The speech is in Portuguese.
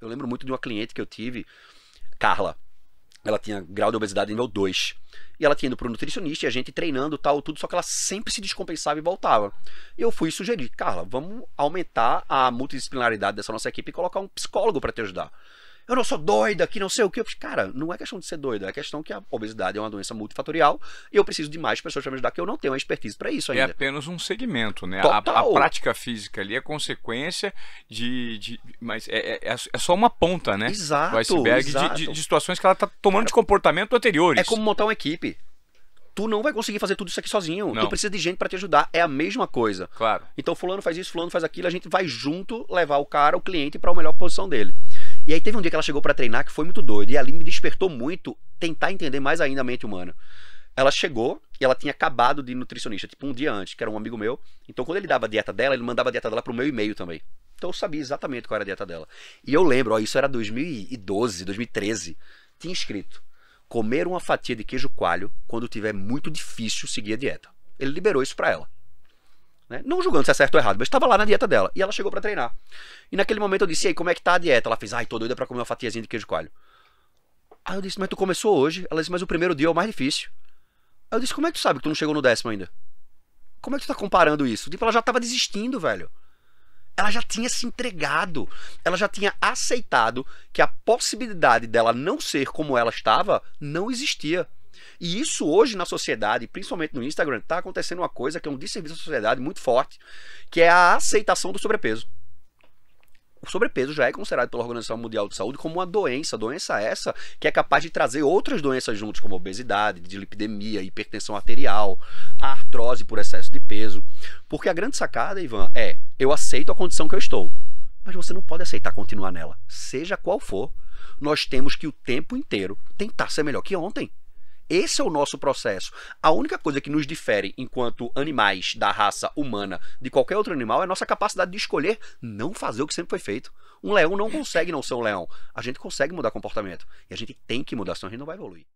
Eu lembro muito de uma cliente que eu tive, Carla. Ela tinha grau de obesidade nível 2. E ela tinha ido pro nutricionista e a gente treinando tal, tudo, só que ela sempre se descompensava e voltava. E eu fui sugerir, Carla, vamos aumentar a multidisciplinaridade dessa nossa equipe e colocar um psicólogo para te ajudar eu não sou doida, que não sei o que. Eu falei, cara, não é questão de ser doida. é questão que a obesidade é uma doença multifatorial e eu preciso de mais pessoas para me ajudar, que eu não tenho a expertise para isso é ainda. É apenas um segmento, né? A, a, prática física ali é consequência de. de mas é, é, é, é só uma ponta, né? Exato. O iceberg exato. De, de, de, situações que ela tá tomando cara, de comportamento anteriores. É como montar uma equipe tu não vai conseguir fazer tudo isso aqui sozinho. Não. Tu precisa de gente para te ajudar. É a mesma coisa. Claro. Então fulano faz isso, fulano faz aquilo, a gente vai junto levar o cara, o cliente para a melhor posição dele. E aí teve um dia que ela chegou para treinar que foi muito doido. E ali me despertou muito tentar entender mais ainda a mente humana. Ela chegou e ela tinha acabado de nutricionista, tipo um dia antes, que era um amigo meu. Então quando ele dava a dieta dela, ele mandava a dieta dela pro meu e-mail também. Então eu sabia exatamente qual era a dieta dela. E eu lembro, ó, isso era 2012, 2013. Tinha escrito: comer uma fatia de queijo coalho quando tiver muito difícil seguir a dieta. Ele liberou isso para ela. Né? Não julgando se é certo ou errado, mas estava lá na dieta dela. E ela chegou para treinar. E naquele momento eu disse: E aí, como é que tá a dieta? Ela fez: Ai, tô doida pra comer uma fatiazinha de queijo coalho. Aí eu disse: Mas tu começou hoje? Ela disse: Mas o primeiro dia é o mais difícil. Aí eu disse: Como é que tu sabe que tu não chegou no décimo ainda? Como é que tu tá comparando isso? Tipo, ela já tava desistindo, velho. Ela já tinha se entregado. Ela já tinha aceitado que a possibilidade dela não ser como ela estava não existia. E isso hoje na sociedade, principalmente no Instagram, está acontecendo uma coisa que é um desserviço à sociedade muito forte, que é a aceitação do sobrepeso. O sobrepeso já é considerado pela Organização Mundial de Saúde como uma doença, doença essa que é capaz de trazer outras doenças juntos, como obesidade, dilipidemia, hipertensão arterial, artrose por excesso de peso. Porque a grande sacada, Ivan, é eu aceito a condição que eu estou, mas você não pode aceitar continuar nela, seja qual for. Nós temos que o tempo inteiro tentar ser melhor que ontem. Esse é o nosso processo. A única coisa que nos difere enquanto animais da raça humana de qualquer outro animal é a nossa capacidade de escolher não fazer o que sempre foi feito. Um leão não consegue não ser um leão. A gente consegue mudar comportamento. E a gente tem que mudar, senão a gente não vai evoluir.